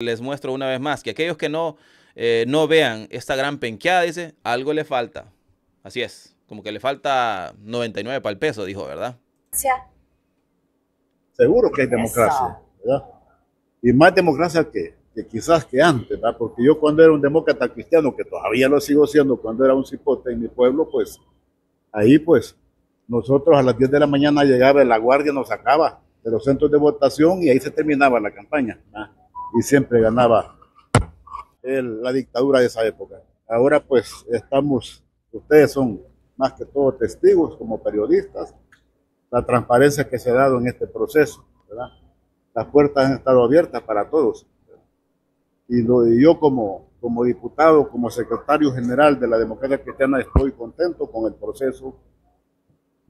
les muestro una vez más que aquellos que no, eh, no vean esta gran penqueada, dice, algo le falta. Así es, como que le falta 99 para el peso, dijo, ¿verdad? Sí. Seguro que hay democracia, ¿verdad? Y más democracia que, quizás que antes, ¿verdad? Porque yo cuando era un demócrata cristiano, que todavía lo sigo siendo, cuando era un cipote en mi pueblo, pues ahí pues nosotros a las 10 de la mañana llegaba la guardia, nos sacaba de los centros de votación y ahí se terminaba la campaña. ¿verdad? y siempre ganaba la dictadura de esa época. Ahora pues estamos, ustedes son más que todo testigos como periodistas, la transparencia que se ha dado en este proceso, ¿verdad? Las puertas han estado abiertas para todos. Y, lo, yo como, como diputado, como secretario general de la democracia cristiana, estoy contento con el proceso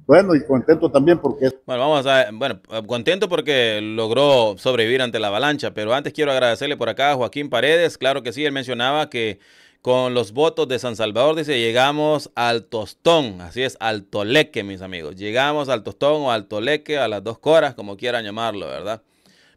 bueno, y contento también porque... Bueno, vamos a... Bueno, contento porque logró sobrevivir ante la avalancha, pero antes quiero agradecerle por acá a Joaquín Paredes. Claro que sí, él mencionaba que con los votos de San Salvador, dice, llegamos al tostón, así es, al toleque, mis amigos. Llegamos al tostón o al toleque, a las dos coras, como quieran llamarlo, ¿verdad?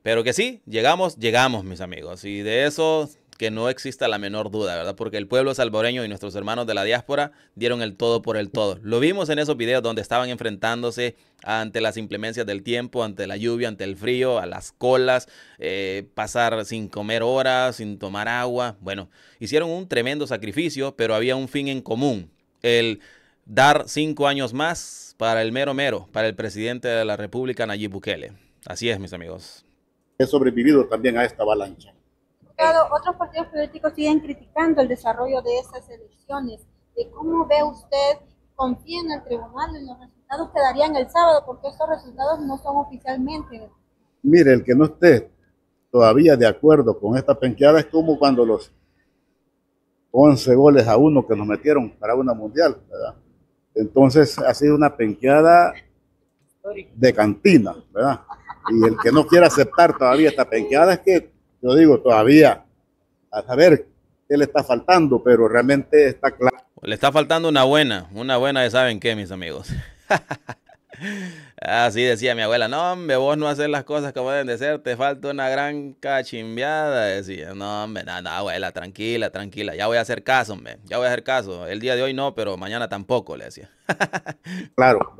Pero que sí, llegamos, llegamos, mis amigos. Y de eso que no exista la menor duda, ¿verdad? Porque el pueblo salvoreño y nuestros hermanos de la diáspora dieron el todo por el todo. Lo vimos en esos videos donde estaban enfrentándose ante las implemencias del tiempo, ante la lluvia, ante el frío, a las colas, eh, pasar sin comer horas, sin tomar agua. Bueno, hicieron un tremendo sacrificio, pero había un fin en común, el dar cinco años más para el mero mero, para el presidente de la República, Nayib Bukele. Así es, mis amigos. He sobrevivido también a esta avalancha otros partidos políticos siguen criticando el desarrollo de esas elecciones. ¿De cómo ve usted, confía en el tribunal, en los resultados que darían el sábado? Porque estos resultados no son oficialmente. Mire, el que no esté todavía de acuerdo con esta penqueada es como cuando los 11 goles a uno que nos metieron para una mundial, ¿verdad? Entonces ha sido una penqueada de cantina, ¿verdad? Y el que no quiera aceptar todavía esta penqueada es que yo digo, todavía a saber qué le está faltando, pero realmente está claro. Le está faltando una buena, una buena de saben qué, mis amigos. Así decía mi abuela, no hombre, vos no haces las cosas como deben de ser, te falta una gran cachimbiada. Decía, no hombre, nada, abuela, tranquila, tranquila, ya voy a hacer caso, hombre, ya voy a hacer caso. El día de hoy no, pero mañana tampoco, le decía. claro,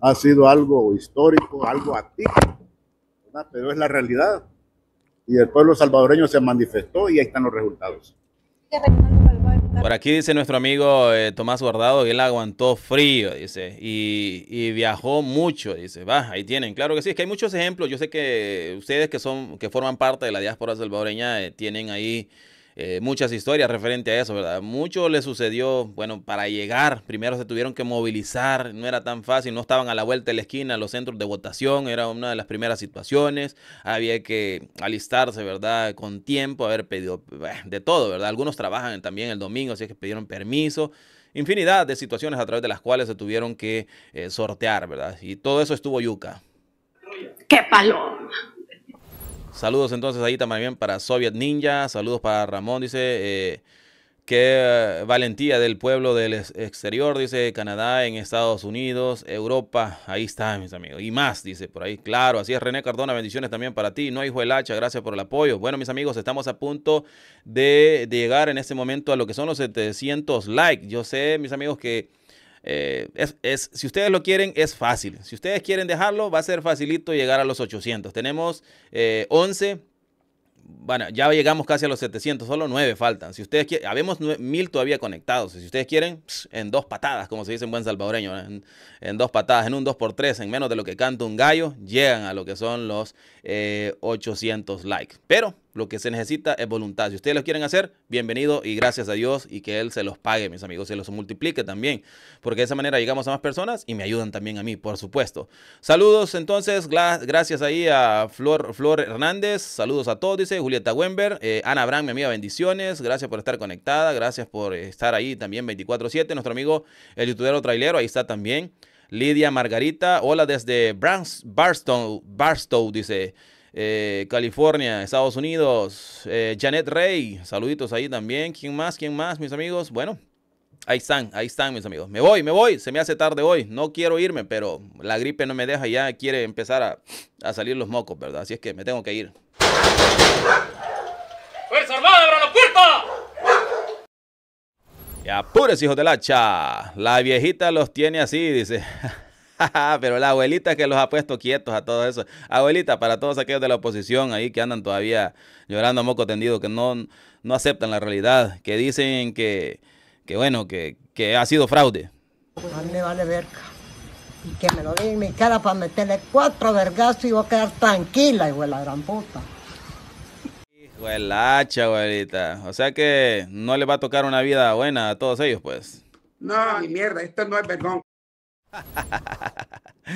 ha sido algo histórico, algo atípico, pero es la realidad y el pueblo salvadoreño se manifestó y ahí están los resultados. Por aquí dice nuestro amigo eh, Tomás Guardado que él aguantó frío, dice, y, viajó mucho, dice, va, ahí tienen, claro que sí, es que hay muchos ejemplos, yo sé que ustedes que son, que forman parte de la diáspora salvadoreña eh, tienen ahí eh, muchas historias referente a eso, ¿verdad? Mucho le sucedió, bueno, para llegar, primero se tuvieron que movilizar, no era tan fácil, no estaban a la vuelta de la esquina los centros de votación, era una de las primeras situaciones, había que alistarse, ¿verdad? Con tiempo, haber pedido de todo, ¿verdad? Algunos trabajan también el domingo, así es que pidieron permiso infinidad de situaciones a través de las cuales se tuvieron que eh, sortear, ¿verdad? Y todo eso estuvo yuca. ¡Qué palo! Saludos entonces ahí también para Soviet Ninja, saludos para Ramón, dice, que eh, qué eh, valentía del pueblo del exterior, dice Canadá, en Estados Unidos, Europa, ahí está mis amigos, y más, dice por ahí, claro, así es René Cardona, bendiciones también para ti, no hijo del hacha, gracias por el apoyo. Bueno mis amigos, estamos a punto de, de llegar en este momento a lo que son los 700 likes, yo sé mis amigos que eh, es, si ustedes lo quieren, es fácil. Si ustedes quieren dejarlo, va a ser facilito llegar a los 800. Tenemos 11 eh, bueno, ya llegamos casi a los 700, solo 9 faltan. Si ustedes quieren, habemos 1000 todavía conectados. Si ustedes quieren, en dos patadas, como se dice en buen salvadoreño, en, dos patadas, en un 2x3, en menos de lo que canta un gallo, llegan a lo que son los 800 eh, likes. Pero lo que se necesita es voluntad. Si ustedes lo quieren hacer, bienvenido y gracias a Dios y que Él se los pague, mis amigos, se los multiplique también, porque de esa manera llegamos a más personas y me ayudan también a mí, por supuesto. Saludos entonces, gracias ahí a Flor, Flor Hernández, saludos a todos, dice Julieta Wember, eh, Ana Brand, mi amiga, bendiciones, gracias por estar conectada, gracias por estar ahí también 24/7, nuestro amigo el youtubero trailero, ahí está también. Lidia Margarita, hola desde Barstow, Barstow dice. Eh, California, Estados Unidos, eh, Janet Rey, saluditos ahí también. ¿Quién más? ¿Quién más, mis amigos? Bueno, ahí están, ahí están, mis amigos. Me voy, me voy, se me hace tarde hoy, no quiero irme, pero la gripe no me deja, ya quiere empezar a, salir los mocos, ¿verdad? Así es que me tengo que ir. ¡Fuerza Armada, abra los puertos! Y apures, hijos de la hacha. La viejita los tiene así, dice. Pero la abuelita que los ha puesto quietos a todo eso. Abuelita, para todos aquellos de la oposición ahí que andan todavía llorando a moco tendido, que no, no aceptan la realidad, que dicen que, que bueno, que, ha sido fraude. A mí me vale verga. Y que me lo den en mi cara para meterle cuatro vergazos y voy a quedar tranquila, hijo de la gran puta. Hijo de la hacha, abuelita. O sea que no le va a tocar una vida buena a todos ellos, pues. No, ni mierda, esto no es vergón.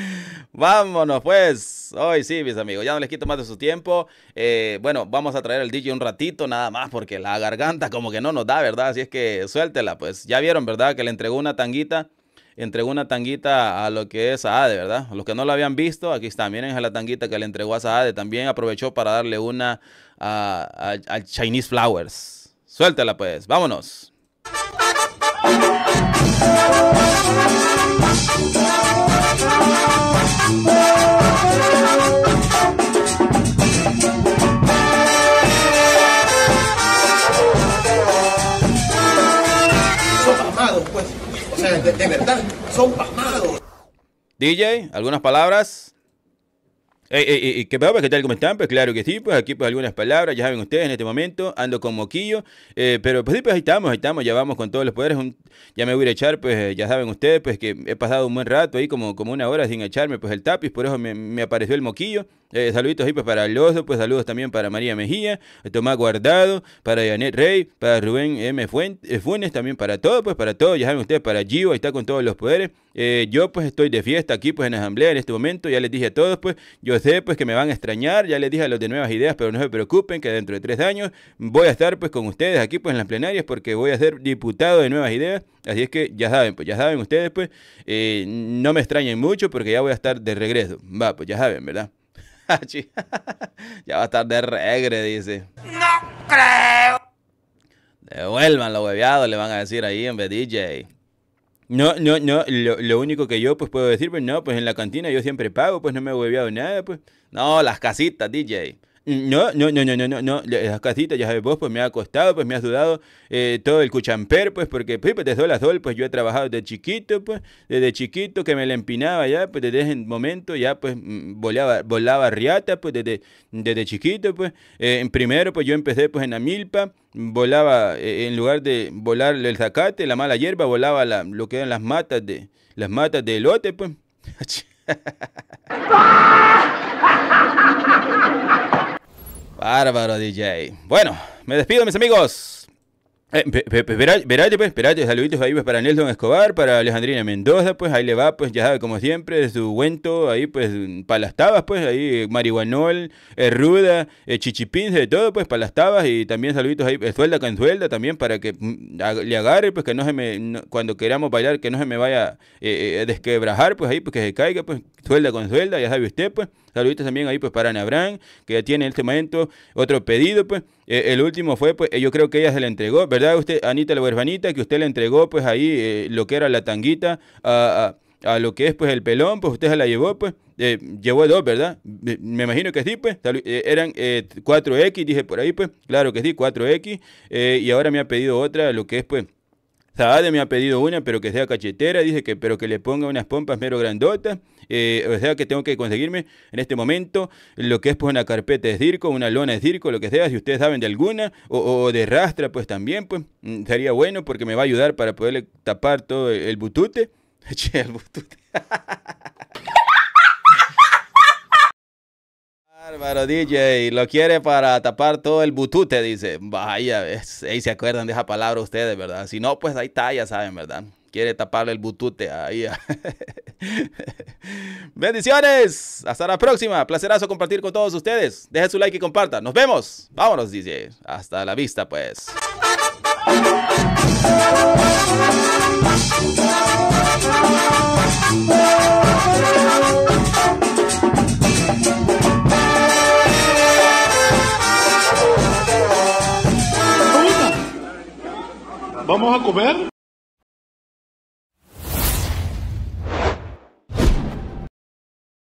Vámonos pues, hoy sí mis amigos, ya no les quito más de su tiempo eh, Bueno, vamos a traer al DJ un ratito nada más porque la garganta como que no nos da, ¿verdad? Así es que suéltela pues, ya vieron, ¿verdad? Que le entregó una tanguita Entregó una tanguita a lo que es Saade, ¿verdad? Los que no la habían visto, aquí está, miren es la tanguita que le entregó a Saade También aprovechó para darle una a, Chinese Flowers Suéltela pues, vámonos son pasmados, pues, o sea, de verdad, son pasmados. DJ, ¿algunas palabras? Eh, eh, eh, ¿Qué pasa? ¿Qué tal? ¿Cómo están? Pues claro que sí, pues aquí pues algunas palabras, ya saben ustedes en este momento, ando con moquillo, pero pues sí, pues ahí estamos, ahí estamos, ya vamos con todos los poderes, ya me voy a echar, pues ya saben ustedes, pues que he pasado un buen rato ahí, como, como una hora sin echarme pues el tapiz, por eso me apareció el moquillo. Eh, saluditos ahí pues, para Loso, pues saludos también para María Mejía, eh, Tomás Guardado, para Janet Rey, para Rubén M. Fuentes, eh, también para todos, pues para todos, ya saben ustedes, para Gio, ahí está con todos los poderes. yo pues estoy de fiesta aquí pues en Asamblea en este momento, ya les dije a todos pues, yo sé pues que me van a extrañar, ya les dije a los de Nuevas Ideas, pero no se preocupen que dentro de tres años voy a estar pues con ustedes aquí pues en las plenarias porque voy a ser diputado de Nuevas Ideas, así es que ya saben pues, ya saben ustedes pues, no me extrañen mucho porque ya voy a estar de regreso, va pues ya saben, ¿verdad? ya va a estar de regre, dice. No creo. Devuelvan lo hueveados, le van a decir ahí en vez DJ. No, no, no, lo, único que yo pues puedo decir, pues no, pues en la cantina yo siempre pago, pues no me he hueveado nada, pues. No, las casitas, DJ. No, no, no, no, no, no, no. Las casitas, ya sabes vos, pues me ha costado, pues me ha dudado eh, todo el cuchamper, pues porque pues, pues te de sol pues yo he trabajado desde chiquito, pues desde chiquito que me le empinaba ya, pues desde ese momento ya pues mm, volaba, volaba riata, pues desde, desde chiquito, pues eh, en primero pues yo empecé pues en la milpa, volaba, eh, en lugar de volar el zacate, la mala hierba, volaba lo que eran las matas de, las matas de elote, pues. Bárbaro, DJ. Bueno, me despido, mis amigos. Esperate, eh, pues, esperate, pues, saluditos ahí pues para Nelson Escobar, para Alejandrina Mendoza, pues ahí le va, pues ya sabe, como siempre, su cuento, ahí pues para pues ahí marihuanol, eh, ruda, eh, chichipince, de todo, pues para y también saluditos ahí, suelda con suelda también para que mm, le agarre, pues que no se me, cuando queramos bailar, que no se me vaya a desquebrajar, pues ahí pues que se caiga, pues suelda con suelda, ya sabe usted, pues saluditos también ahí pues para Ana que ya tiene en este momento otro pedido, pues el último fue, pues yo creo que ella se le entregó, ¿verdad? Usted, Anita la huerfanita, que usted le entregó pues ahí eh, lo que era la tanguita a, lo que es pues el pelón, pues usted se la llevó pues, eh, llevó dos, ¿verdad? Me imagino que sí, pues, eh, eran 4X, dije por ahí pues, claro que sí, 4X, y ahora me ha pedido otra, lo que es pues Saade me ha pedido una, pero que sea cachetera, dice que, pero que le ponga unas pompas mero grandotas, eh, o sea que tengo que conseguirme en este momento lo que es pues una carpeta de circo, una lona de circo, lo que sea, si ustedes saben de alguna, o, de rastra, pues también, pues mm, sería bueno porque me va a ayudar para poderle tapar todo el, butute. el butute. Bárbaro DJ, lo quiere para tapar todo el butute, dice. Vaya, ahí se acuerdan de esa palabra ustedes, ¿verdad? Si no, pues ahí está, ya saben, ¿verdad? Quiere taparle el butute ahí. Bendiciones. Hasta la próxima. Placerazo compartir con todos ustedes. Dejen su like y compartan. Nos vemos. Vámonos, DJ. Hasta la vista, pues. ¿Vamos a comer?